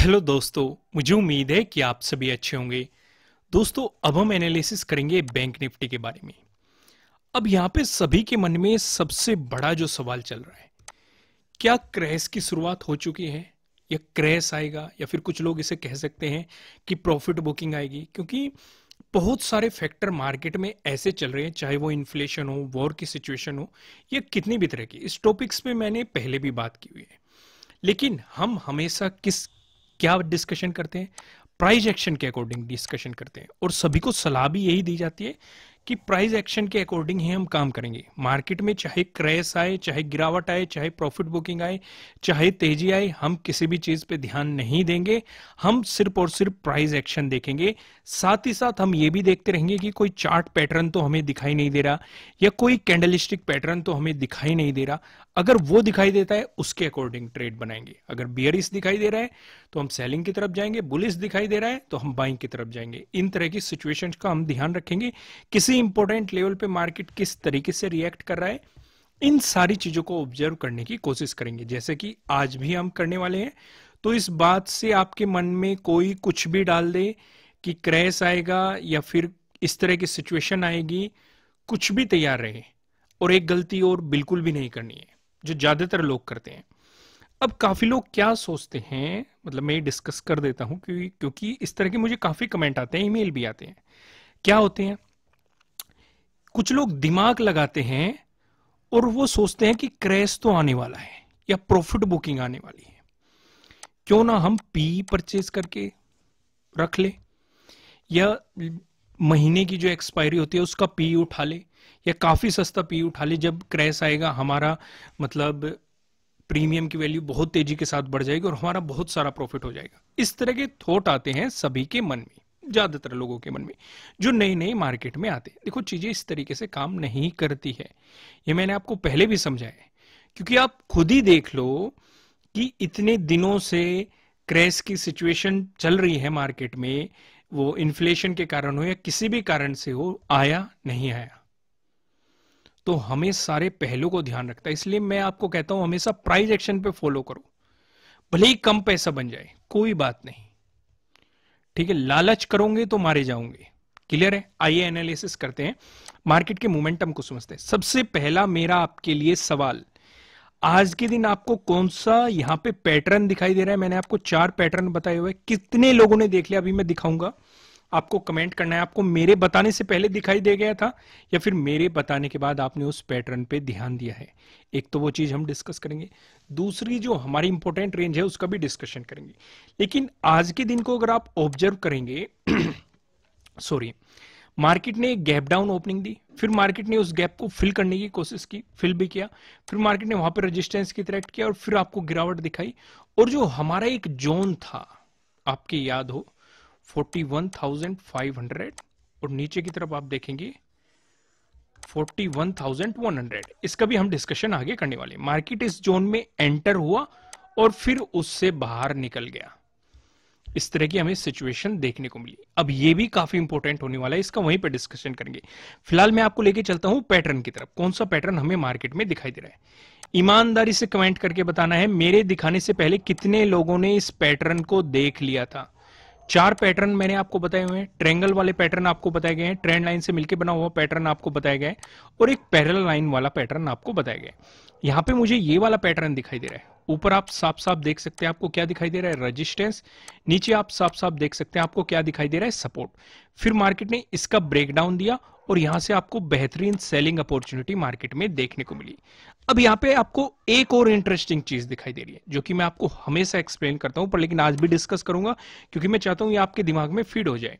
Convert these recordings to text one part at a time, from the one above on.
hello दोस्तों मुझे उम्मीद है कि आप सभी अच्छे होंगे दोस्तों अब हम एनालिसिस करेंगे बैंक निफ्टी के बारे में अब यहाँ पे सभी के मन में सबसे बड़ा जो सवाल चल रहा है क्या क्रैश की शुरुआत हो चुकी है या क्रैश आएगा या फिर कुछ लोग इसे कह सकते हैं कि प्रॉफिट बुकिंग आएगी क्योंकि बहुत सारे फैक्टर मार्केट में ऐसे चल रहे हैं चाहे वो इन्फ्लेशन हो वॉर की सिचुएशन हो या कितनी भी तरह की इस टॉपिक्स पे मैंने पहले भी बात की हुई है लेकिन हम हमेशा किस क्या डिस्कशन करते हैं प्राइज एक्शन के अकॉर्डिंग डिस्कशन करते हैं और सभी को सलाह भी यही दी जाती है कि प्राइज एक्शन के अकॉर्डिंग ही हम काम करेंगे मार्केट में चाहे क्रैश आए चाहे गिरावट आए चाहे प्रॉफिट बुकिंग आए चाहे तेजी आए हम किसी भी चीज पे ध्यान नहीं देंगे हम सिर्फ और सिर्फ प्राइज एक्शन देखेंगे साथ ही साथ हम ये भी देखते रहेंगे कि कोई चार्ट पैटर्न तो हमें दिखाई नहीं दे रहा या कोई कैंडलिस्टिक पैटर्न तो हमें दिखाई नहीं दे रहा अगर वो दिखाई देता है उसके अकॉर्डिंग ट्रेड बनाएंगे अगर बियरिस दिखाई दे रहा है तो हम सेलिंग की तरफ जाएंगे बुलिस दिखाई दे रहा है तो हम बाइंग की तरफ जाएंगे इन तरह की सिचुएशन का हम ध्यान रखेंगे किसी इंपॉर्टेंट लेवल पे मार्केट किस तरीके से रिएक्ट कर रहा है इन सारी चीजों को ऑब्जर्व करने की कोशिश करेंगे जैसे कि आज भी हम करने वाले हैं तो इस बात से आपके मन में कोई कुछ भी डाल दे कि क्रैश आएगा या फिर इस तरह की सिचुएशन आएगी कुछ भी तैयार रहे और एक गलती और बिल्कुल भी नहीं करनी है जो ज़्यादातर लोग करते हैं अब काफ़ी लोग क्या सोचते हैं मतलब मैं डिस्कस कर देता हूं क्योंकि क्योंकि इस तरह के मुझे काफ़ी कमेंट आते हैं ईमेल भी आते हैं क्या होते हैं कुछ लोग दिमाग लगाते हैं और वो सोचते हैं कि क्रैश तो आने वाला है या प्रॉफिट बुकिंग आने वाली है क्यों ना हम पी परचेज करके रख ले या महीने की जो एक्सपायरी होती है उसका पी उठा ले या काफ़ी सस्ता पी उठा ले जब क्रैश आएगा हमारा मतलब प्रीमियम की वैल्यू बहुत तेजी के साथ बढ़ जाएगी और हमारा बहुत सारा प्रॉफिट हो जाएगा इस तरह के थॉट आते हैं सभी के मन में ज़्यादातर लोगों के मन में जो नए नए मार्केट में आते हैं देखो चीज़ें इस तरीके से काम नहीं करती है ये मैंने आपको पहले भी समझाया है क्योंकि आप खुद ही देख लो कि इतने दिनों से क्रैश की सिचुएशन चल रही है मार्केट में वो इन्फ्लेशन के कारण हो या किसी भी कारण से हो आया नहीं आया तो हमें सारे पहलू को ध्यान रखता है इसलिए मैं आपको कहता हूं हमेशा प्राइस एक्शन पे फॉलो करो भले ही कम पैसा बन जाए कोई बात नहीं ठीक है लालच करोगे तो मारे जाओगे क्लियर है आइए एनालिसिस करते हैं मार्केट के मोमेंटम को समझते हैं सबसे पहला मेरा आपके लिए सवाल आज के दिन आपको कौन सा यहाँ पे पैटर्न दिखाई दे रहा है मैंने आपको चार पैटर्न बताए हुए कितने लोगों ने देख लिया अभी मैं दिखाऊंगा आपको कमेंट करना है आपको मेरे बताने से पहले दिखाई दे गया था या फिर मेरे बताने के बाद आपने उस पैटर्न पे ध्यान दिया है एक तो वो चीज हम डिस्कस करेंगे दूसरी जो हमारी इंपॉर्टेंट रेंज है उसका भी डिस्कशन करेंगे लेकिन आज के दिन को अगर आप ऑब्जर्व करेंगे सॉरी मार्केट ने एक गैप डाउन ओपनिंग दी फिर मार्केट ने उस गैप को फिल करने की कोशिश की फिल भी किया फिर मार्केट ने वहां पर रेजिस्टेंस की तरह किया और फिर आपको गिरावट दिखाई और जो हमारा एक जोन था आपके याद हो 41,500 और नीचे की तरफ आप देखेंगे 41,100 इसका भी हम डिस्कशन आगे करने वाले मार्केट इस जोन में एंटर हुआ और फिर उससे बाहर निकल गया इस तरह की हमें सिचुएशन देखने को मिली अब ये भी काफी इंपॉर्टेंट होने वाला है इसका वहीं पर डिस्कशन करेंगे फिलहाल मैं आपको लेके चलता हूं पैटर्न की तरफ कौन सा पैटर्न हमें मार्केट में दिखाई दे रहा है ईमानदारी से कमेंट करके बताना है मेरे दिखाने से पहले कितने लोगों ने इस पैटर्न को देख लिया था चार पैटर्न मैंने आपको बताए हुए हैं ट्रेंगल वाले पैटर्न आपको बताए गए हैं ट्रेंड लाइन से मिलकर बना हुआ पैटर्न आपको बताया गया है और एक पैरल लाइन वाला पैटर्न आपको बताया गया है यहां पे मुझे ये वाला पैटर्न दिखाई दे रहा है ऊपर आप साफ साफ देख सकते हैं आपको क्या दिखाई दे रहा है रेजिस्टेंस नीचे आप साफ साफ देख सकते हैं आपको क्या दिखाई दे रहा है सपोर्ट फिर मार्केट ने इसका ब्रेकडाउन दिया और यहां से आपको बेहतरीन सेलिंग अपॉर्चुनिटी मार्केट में देखने को मिली अब यहां पे आपको एक और इंटरेस्टिंग चीज दिखाई दे रही है जो कि मैं आपको हमेशा एक्सप्लेन करता हूं पर लेकिन आज भी डिस्कस करूंगा क्योंकि मैं चाहता हूं ये आपके दिमाग में फीड हो जाए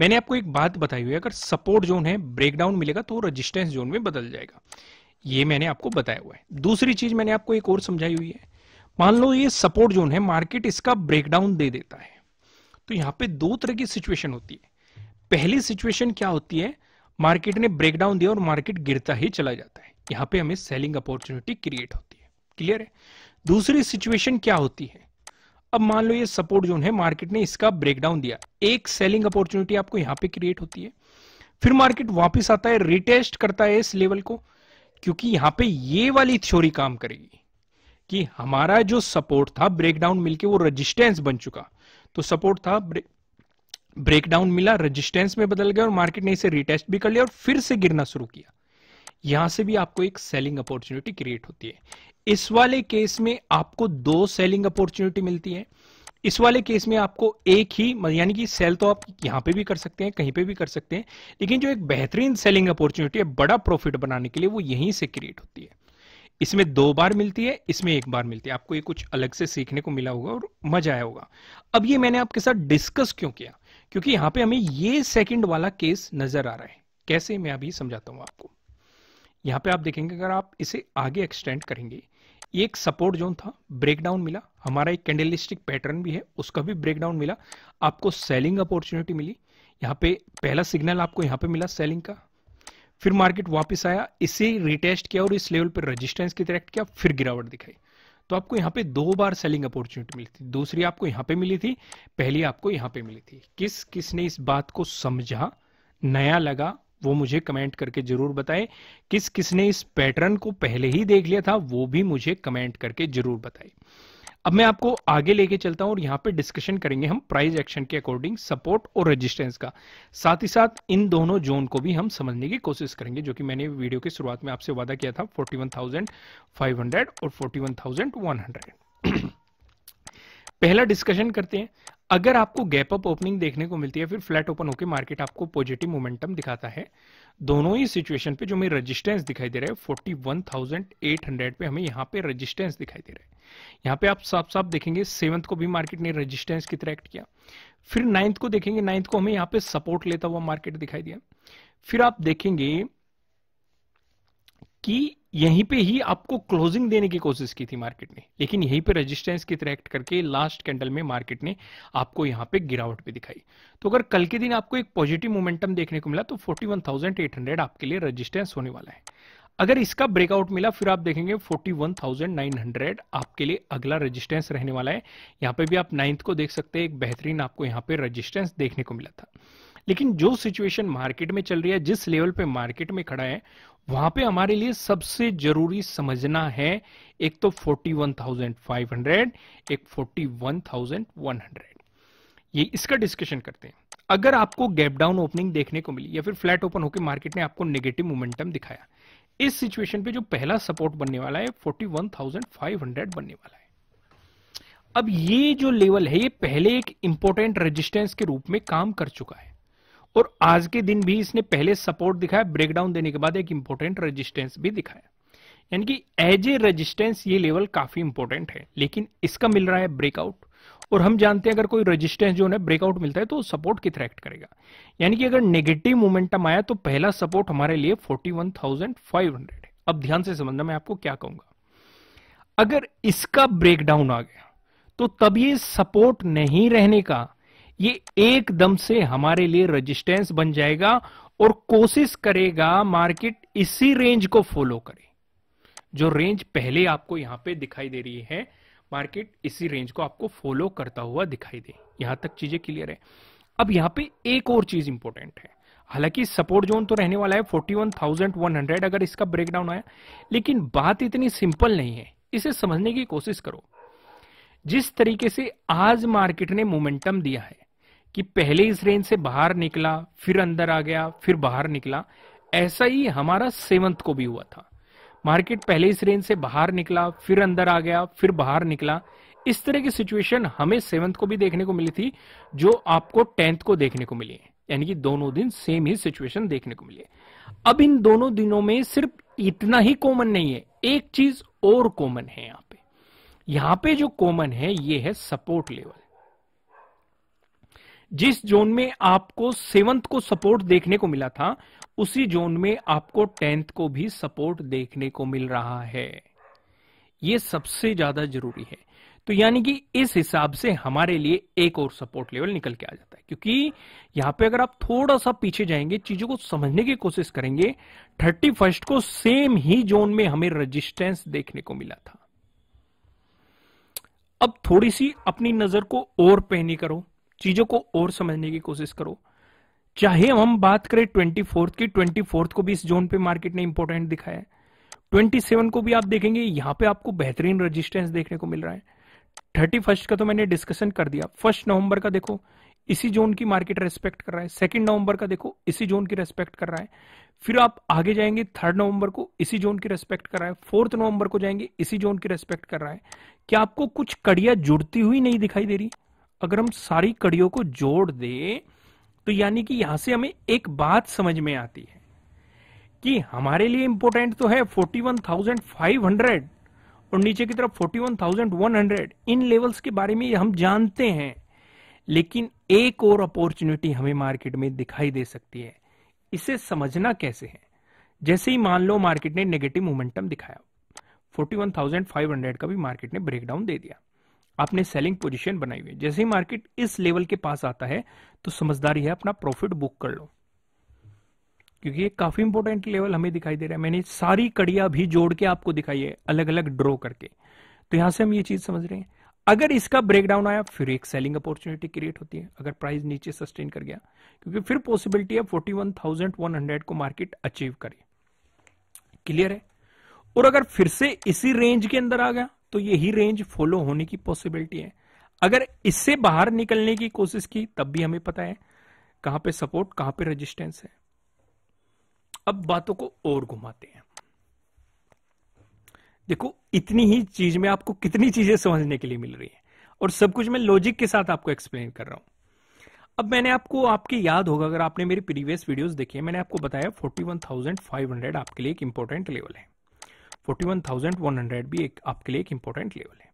मैंने आपको एक बात बताई हुई है अगर सपोर्ट जोन है ब्रेकडाउन मिलेगा तो रजिस्टेंस जोन में बदल जाएगा ये मैंने आपको बताया हुआ है दूसरी चीज मैंने आपको एक और समझाई हुई है मान लो ये सपोर्ट जोन है मार्केट इसका ब्रेकडाउन दे देता है तो यहाँ पे दो तरह की सिचुएशन होती है पहली सिचुएशन क्या होती है मार्केट ने ब्रेकडाउन दिया और मार्केट गिरता ही चला जाता है यहाँ पे हमें सेलिंग अपॉर्चुनिटी क्रिएट होती है क्लियर है दूसरी सिचुएशन क्या होती है अब मान लो ये सपोर्ट जोन है मार्केट ने इसका ब्रेकडाउन दिया एक सेलिंग अपॉर्चुनिटी आपको यहाँ पे क्रिएट होती है फिर मार्केट वापस आता है रिटेस्ट करता है इस लेवल को क्योंकि यहाँ पे ये वाली थ्योरी काम करेगी कि हमारा जो सपोर्ट था ब्रेकडाउन मिलके वो रेजिस्टेंस बन चुका तो सपोर्ट था ब्रे... ब्रेकडाउन मिला रेजिस्टेंस में बदल गया और मार्केट ने इसे रिटेस्ट भी कर लिया और फिर से गिरना शुरू किया यहां से भी आपको एक सेलिंग अपॉर्चुनिटी क्रिएट होती है इस वाले केस में आपको दो सेलिंग अपॉर्चुनिटी मिलती है इस वाले केस में आपको एक ही यानी कि सेल तो आप यहां पे भी कर सकते हैं कहीं पे भी कर सकते हैं लेकिन जो एक बेहतरीन सेलिंग अपॉर्चुनिटी है बड़ा प्रॉफिट बनाने के लिए वो यहीं से क्रिएट होती है इसमें दो बार मिलती है इसमें एक बार मिलती है आपको ये कुछ अलग से सीखने को मिला होगा और मजा आया होगा अब ये मैंने आपके साथ डिस्कस क्यों किया क्योंकि यहां पे हमें ये सेकंड वाला केस नजर आ रहा है कैसे मैं अभी समझाता हूं आपको यहां पे आप देखेंगे अगर आप इसे आगे एक्सटेंड करेंगे एक सपोर्ट जोन था ब्रेकडाउन मिला हमारा एक कैंडलिस्टिक पैटर्न भी है उसका भी ब्रेकडाउन मिला आपको सेलिंग अपॉर्चुनिटी मिली यहाँ पे पहला सिग्नल आपको यहाँ पे मिला सेलिंग का फिर मार्केट वापस आया इसे रिटेस्ट किया और इस लेवल पर रेजिस्टेंस की तरह किया फिर गिरावट दिखाई तो आपको यहाँ पे दो बार सेलिंग अपॉर्चुनिटी मिली थी दूसरी आपको यहाँ पे मिली थी पहली आपको यहाँ पे मिली थी किस किसने इस बात को समझा नया लगा वो मुझे कमेंट करके जरूर बताएं किस किसने इस पैटर्न को पहले ही देख लिया था वो भी मुझे कमेंट करके जरूर बताएं अब मैं आपको आगे लेके चलता हूं और यहां पे डिस्कशन करेंगे हम प्राइस एक्शन के अकॉर्डिंग सपोर्ट और रेजिस्टेंस का साथ ही साथ इन दोनों जोन को भी हम समझने की कोशिश करेंगे जो कि मैंने वीडियो की शुरुआत में आपसे वादा किया था 41,500 और 41,100 पहला डिस्कशन करते हैं अगर आपको गैप अप ओपनिंग देखने को मिलती है फिर फ्लैट ओपन होकर मार्केट आपको पॉजिटिव मोमेंटम दिखाता है दोनों ही सिचुएशन पे जो हमें रेजिस्टेंस दिखाई दे रहा है forty one thousand eight hundred पे हमें यहाँ पे रेजिस्टेंस दिखाई दे रहा है यहाँ पे आप साफ साफ देखेंगे सेवंथ को भी मार्केट ने रेजिस्टेंस की तरह एक्ट किया फिर नाइन्थ को देखेंगे नाइन्थ को हमें यहाँ पे सपोर्ट लेता हुआ मार्केट दिखाई दिया फिर आप देखेंगे कि यहीं पे ही आपको क्लोजिंग देने की कोशिश की थी मार्केट ने लेकिन यहीं पे रेजिस्टेंस की तरह एक्ट करके लास्ट कैंडल में मार्केट ने आपको यहां पे गिरावट भी दिखाई तो अगर कल के दिन आपको एक पॉजिटिव मोमेंटम देखने को मिला तो 41,800 आपके लिए रेजिस्टेंस होने वाला है अगर इसका ब्रेकआउट मिला फिर आप देखेंगे 41,900 आपके लिए अगला रेजिस्टेंस रहने वाला है यहाँ पे भी आप नाइन्थ को देख सकते हैं एक बेहतरीन आपको यहाँ पे रेजिस्टेंस देखने को मिला था लेकिन जो सिचुएशन मार्केट में चल रही है जिस लेवल पे मार्केट में खड़ा है वहां पे हमारे लिए सबसे जरूरी समझना है एक तो 41,500 एक 41,100 ये इसका डिस्कशन करते हैं अगर आपको गैप डाउन ओपनिंग देखने को मिली या फिर फ्लैट ओपन होकर मार्केट ने आपको नेगेटिव मोमेंटम दिखाया इस सिचुएशन पे जो पहला सपोर्ट बनने वाला है 41,500 बनने वाला है अब ये जो लेवल है ये पहले एक इंपॉर्टेंट रेजिस्टेंस के रूप में काम कर चुका है और आज के दिन भी इसने पहले सपोर्ट दिखाया ब्रेकडाउन देने के बाद एक इंपॉर्टेंट रेजिस्टेंस भी दिखाया यानी कि एज ए रेजिस्टेंस ये लेवल काफी इंपॉर्टेंट है लेकिन इसका मिल रहा है ब्रेकआउट और हम जानते हैं अगर कोई रेजिस्टेंस जो है ब्रेकआउट मिलता है तो सपोर्ट कितना एक्ट करेगा यानी कि अगर नेगेटिव मोमेंटम आया तो पहला सपोर्ट हमारे लिए 41,500 है अब ध्यान से समझना मैं आपको क्या कहूंगा अगर इसका ब्रेकडाउन आ गया तो तब ये सपोर्ट नहीं रहने का ये एकदम से हमारे लिए रेजिस्टेंस बन जाएगा और कोशिश करेगा मार्केट इसी रेंज को फॉलो करे जो रेंज पहले आपको यहां पे दिखाई दे रही है मार्केट इसी रेंज को आपको फॉलो करता हुआ दिखाई दे यहां तक चीजें क्लियर है अब यहां पे एक और चीज इंपॉर्टेंट है हालांकि सपोर्ट जोन तो रहने वाला है 41,100 अगर इसका ब्रेकडाउन आया लेकिन बात इतनी सिंपल नहीं है इसे समझने की कोशिश करो जिस तरीके से आज मार्केट ने मोमेंटम दिया है कि पहले इस रेंज से बाहर निकला फिर अंदर आ गया फिर बाहर निकला ऐसा ही हमारा सेवंथ को भी हुआ था मार्केट पहले इस रेंज से बाहर निकला फिर अंदर आ गया फिर बाहर निकला इस तरह की सिचुएशन हमें सेवंथ को भी देखने को मिली थी जो आपको टेंथ को देखने को मिली है यानी कि दोनों दिन सेम ही सिचुएशन देखने को मिली अब इन दोनों दिनों में सिर्फ इतना ही कॉमन नहीं है एक चीज और कॉमन है यहां पे यहां पे जो कॉमन है ये है सपोर्ट लेवल जिस जोन में आपको सेवंथ को सपोर्ट देखने को मिला था उसी जोन में आपको टेंथ को भी सपोर्ट देखने को मिल रहा है ये सबसे ज्यादा जरूरी है तो यानी कि इस हिसाब से हमारे लिए एक और सपोर्ट लेवल निकल के आ जाता है क्योंकि यहां पे अगर आप थोड़ा सा पीछे जाएंगे चीजों को समझने की कोशिश करेंगे थर्टी फर्स्ट को सेम ही जोन में हमें रेजिस्टेंस देखने को मिला था अब थोड़ी सी अपनी नजर को और पहनी करो चीजों को और समझने की कोशिश करो चाहे हम बात करें ट्वेंटी फोर्थ की ट्वेंटी फोर्थ को भी इस जोन पे मार्केट ने इंपॉर्टेंट दिखाया है ट्वेंटी सेवन को भी आप देखेंगे यहां पे आपको बेहतरीन रजिस्टेंस देखने को मिल रहा है थर्टी फर्स्ट का तो मैंने डिस्कशन कर दिया फर्स्ट नवंबर का देखो इसी जोन की मार्केट रेस्पेक्ट कर रहा है सेकंड नवंबर का देखो इसी जोन की रेस्पेक्ट कर रहा है फिर आप आगे जाएंगे थर्ड नवंबर को इसी जोन की रेस्पेक्ट कर रहा है फोर्थ नवंबर को जाएंगे इसी जोन की रेस्पेक्ट कर रहा है क्या आपको कुछ कड़िया जुड़ती हुई नहीं दिखाई दे रही अगर हम सारी कड़ियों को जोड़ दे तो यानी कि यहां से हमें एक बात समझ में आती है कि हमारे लिए इंपोर्टेंट तो है 41,500 और नीचे की तरफ 41,100 इन लेवल्स के बारे में हम जानते हैं लेकिन एक और अपॉर्चुनिटी हमें मार्केट में दिखाई दे सकती है इसे समझना कैसे है जैसे ही मान लो मार्केट ने नेगेटिव मोमेंटम दिखाया 41,500 का भी मार्केट ने ब्रेकडाउन दे दिया आपने सेलिंग पोजीशन बनाई हुई है जैसे ही मार्केट इस लेवल के पास आता है तो समझदारी है अपना प्रॉफिट बुक कर लो क्योंकि ये काफी इंपॉर्टेंट लेवल हमें दिखाई दे रहा है मैंने सारी कड़िया भी जोड़ के आपको दिखाई है अलग अलग ड्रॉ करके तो यहां से हम ये चीज समझ रहे हैं अगर इसका ब्रेकडाउन आया फिर एक सेलिंग अपॉर्चुनिटी क्रिएट होती है अगर प्राइस नीचे सस्टेन कर गया क्योंकि फिर पॉसिबिलिटी है 41,100 को मार्केट अचीव करे क्लियर है और अगर फिर से इसी रेंज के अंदर आ गया तो यही रेंज फॉलो होने की पॉसिबिलिटी है अगर इससे बाहर निकलने की कोशिश की तब भी हमें पता है कहां पे सपोर्ट कहां पे रेजिस्टेंस है अब बातों को और घुमाते हैं देखो इतनी ही चीज में आपको कितनी चीजें समझने के लिए मिल रही है और सब कुछ मैं लॉजिक के साथ आपको एक्सप्लेन कर रहा हूं अब मैंने आपको आपके याद होगा अगर आपने मेरी प्रीवियस वीडियोस देखी है मैंने आपको बताया 41,500 आपके लिए एक इंपॉर्टेंट लेवल है 41,100 भी एक आपके लिए एक इंपॉर्टेंट लेवल है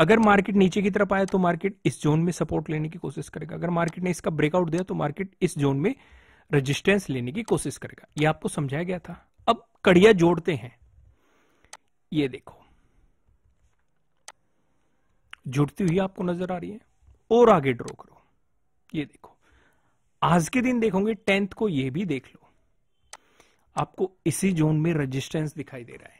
अगर मार्केट नीचे की तरफ आया तो मार्केट इस जोन में सपोर्ट लेने की कोशिश करेगा अगर मार्केट ने इसका ब्रेकआउट दिया तो मार्केट इस जोन में रेजिस्टेंस लेने की कोशिश करेगा यह आपको समझाया गया था अब कड़िया जोड़ते हैं ये देखो जुड़ती हुई आपको नजर आ रही है और आगे ड्रॉ करो ये देखो आज के दिन देखोगे टेंथ को ये भी देख लो आपको इसी जोन में रेजिस्टेंस दिखाई दे रहा है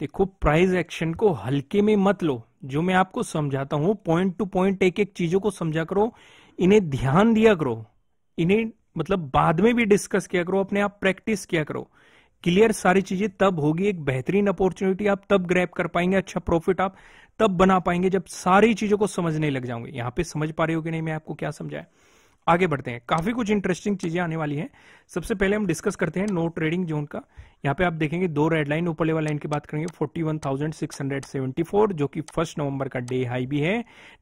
देखो प्राइस एक्शन को हल्के में मत लो जो मैं आपको समझाता हूं पॉइंट टू पॉइंट एक एक चीजों को समझा करो इन्हें ध्यान दिया करो इन्हें मतलब बाद में भी डिस्कस किया करो अपने आप प्रैक्टिस किया करो क्लियर सारी चीजें तब होगी एक बेहतरीन अपॉर्चुनिटी आप तब ग्रैप कर पाएंगे अच्छा प्रॉफिट आप तब बना पाएंगे जब सारी चीजों को समझने लग जाओगे यहां पे समझ पा रहे हो कि नहीं मैं आपको क्या समझाया आगे बढ़ते हैं काफी कुछ इंटरेस्टिंग चीजें आने वाली हैं सबसे पहले हम डिस्कस करते हैं नो ट्रेडिंग जोन का यहाँ पे आप देखेंगे दो रेड लाइन ऊपर लेवल लाइन की बात करेंगे 41,674 जो कि फर्स्ट नवंबर का डे हाई भी है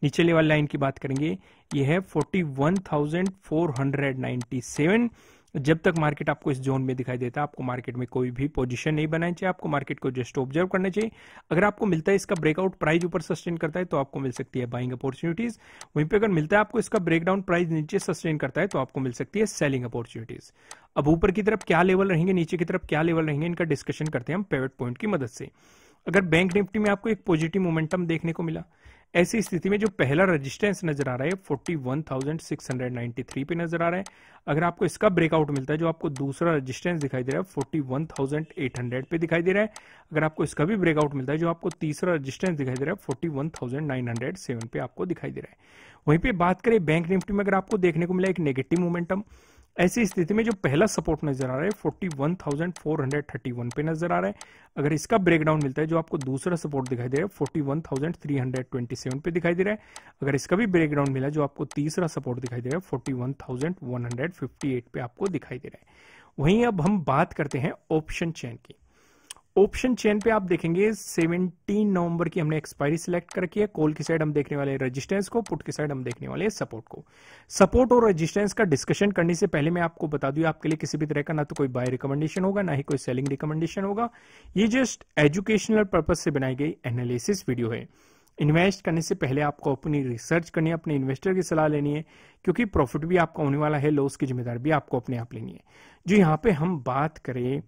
नीचे लेवल लाइन की बात करेंगे ये है 41,497 जब तक मार्केट आपको इस जोन में दिखाई देता है आपको मार्केट में कोई भी पोजीशन नहीं बनानी चाहिए आपको मार्केट को जस्ट ऑब्जर्व करना चाहिए अगर आपको मिलता है इसका ब्रेकआउट प्राइस ऊपर सस्टेन करता है तो आपको मिल सकती है बाइंग अपॉर्चुनिटीज वहीं पर अगर मिलता है आपको इसका ब्रेकडाउन प्राइस नीचे सस्टेन करता है तो आपको मिल सकती है सेलिंग अपॉर्चुनिटीज अब ऊपर की तरफ क्या लेवल रहेंगे नीचे की तरफ क्या लेवल रहेंगे इनका डिस्कशन करते हैं हम पेवेट पॉइंट की मदद से अगर बैंक निफ्टी में आपको एक पॉजिटिव मोमेंटम देखने को मिला ऐसी स्थिति में जो पहला रेजिस्टेंस नजर आ रहा है forty one thousand six hundred three पे नजर आ रहा है अगर आपको इसका ब्रेकआउट मिलता है जो आपको दूसरा रेजिस्टेंस दिखाई दे रहा है वन थाउजेंड एट हंड्रेड पे दिखाई दे रहा है अगर आपको इसका भी ब्रेकआउट मिलता है जो आपको तीसरा रजिस्टेंस दिखाई दे रहा है forty one thousand nine hundred seven पे आपको दिखाई दे रहा है वहीं पर बात करें बैंक निफ्टी में अगर आपको देखने को मिला एक नेगेटिव मोमेंटम ऐसी स्थिति में जो पहला सपोर्ट नजर आ रहा है 41,431 पे नजर आ रहा है अगर इसका ब्रेकडाउन मिलता है जो आपको दूसरा सपोर्ट दिखाई दे रहा है 41,327 पे दिखाई दे रहा है अगर इसका भी ब्रेकडाउन मिला जो आपको तीसरा सपोर्ट दिखाई दे रहा है 41,158 पे आपको दिखाई दे रहा है वहीं अब हम बात करते हैं ऑप्शन चेन की ऑप्शन चेन पे आप देखेंगे 17 नवंबर की हमने एक्सपायरी सिलेक्ट कर रखी है कॉल की साइड हम देखने वाले रेजिस्टेंस को पुट की साइड हम देखने वाले सपोर्ट को सपोर्ट और रेजिस्टेंस का डिस्कशन करने से पहले मैं आपको बता दूं आपके लिए किसी भी तरह का ना तो कोई बाय रिकमेंडेशन होगा ना ही कोई सेलिंग रिकमेंडेशन होगा ये जस्ट एजुकेशनल पर्पज से बनाई गई एनालिसिस वीडियो है इन्वेस्ट करने से पहले आपको अपनी रिसर्च करनी है अपने इन्वेस्टर की सलाह लेनी है क्योंकि प्रॉफिट भी आपका होने वाला है लॉस की जिम्मेदारी भी आपको अपने आप लेनी है जो यहाँ पे हम बात करें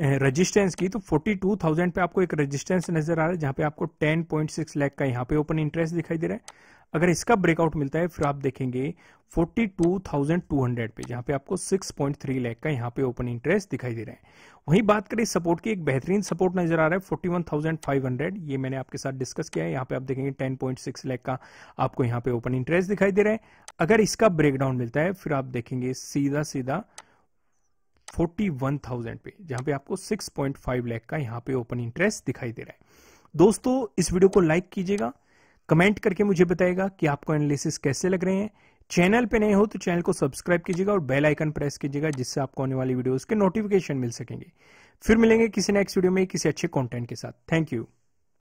रजिस्टेंस की तो 42,000 पे आपको एक रजिस्टेंस नजर आ रहा है जहां पे आपको 10.6 लाख का यहाँ पे ओपन इंटरेस्ट दिखाई दे रहा है अगर इसका ब्रेकआउट मिलता है फिर आप देखेंगे 42,200 पे जहां पे आपको 6.3 लाख का यहाँ पे ओपन इंटरेस्ट दिखाई दे रहा है वहीं बात करें सपोर्ट की एक बेहतरीन सपोर्ट नजर आ रहा है 41,500 ये मैंने आपके साथ डिस्कस किया है यहाँ पे आप देखेंगे 10.6 लाख का आपको यहाँ पे ओपन इंटरेस्ट दिखाई दे रहा है अगर इसका ब्रेकडाउन मिलता है फिर आप देखेंगे सीधा सीधा फोर्टी वन थाउजेंड पे जहां पे आपको सिक्स पॉइंट फाइव लैख का यहाँ पे ओपन इंटरेस्ट दिखाई दे रहा है दोस्तों इस वीडियो को लाइक कीजिएगा कमेंट करके मुझे बताएगा कि आपको एनालिसिस कैसे लग रहे हैं चैनल पे नए हो तो चैनल को सब्सक्राइब कीजिएगा और बेल आइकन प्रेस कीजिएगा जिससे आपको आने वाली वीडियोस के नोटिफिकेशन मिल सकेंगे फिर मिलेंगे किसी नेक्स्ट वीडियो में किसी अच्छे कंटेंट के साथ थैंक यू